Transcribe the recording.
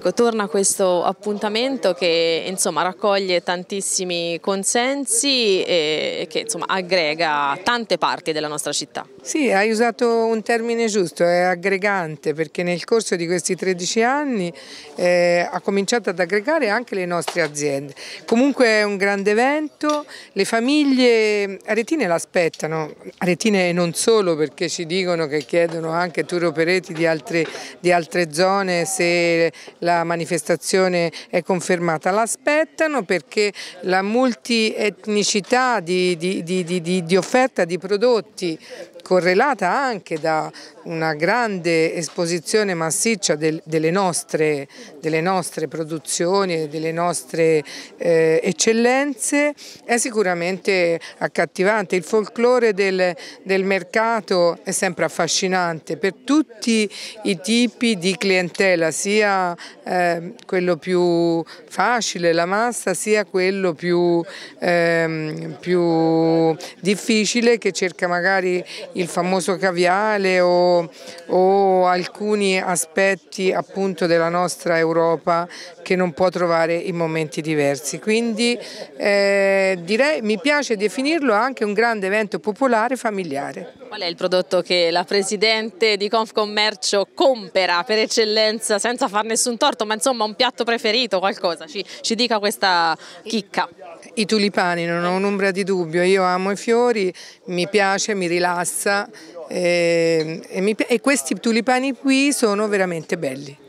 Ecco, torna questo appuntamento che insomma, raccoglie tantissimi consensi e che insomma, aggrega tante parti della nostra città. Sì, hai usato un termine giusto, è aggregante perché nel corso di questi 13 anni eh, ha cominciato ad aggregare anche le nostre aziende. Comunque è un grande evento, le famiglie aretine l'aspettano, aretine non solo perché ci dicono che chiedono anche tour opereti di di altre zone se la la manifestazione è confermata. L'aspettano perché la multietnicità di, di, di, di offerta di prodotti correlata anche da una grande esposizione massiccia del, delle, nostre, delle, nostre, produzioni e delle nostre eh, eccellenze è sicuramente accattivante. Il folklore del, del, mercato è sempre affascinante per tutti i tipi di clientela, sia Ehm, quello più facile, la massa, sia quello più, ehm, più, difficile che cerca magari il famoso caviale o, o alcuni aspetti appunto della nostra Europa che non può trovare in momenti diversi. Quindi eh, direi, mi piace definirlo anche un grande evento popolare familiare. Qual è il prodotto che la Presidente di Confcommercio compera per eccellenza senza far nessun torto? torto, ma insomma un piatto preferito, qualcosa, ci, ci dica questa chicca. I tulipani, non ho un'ombra di dubbio, io amo i fiori, mi piace, mi rilassa e, ehm, e, mi, e questi tulipani qui sono veramente belli.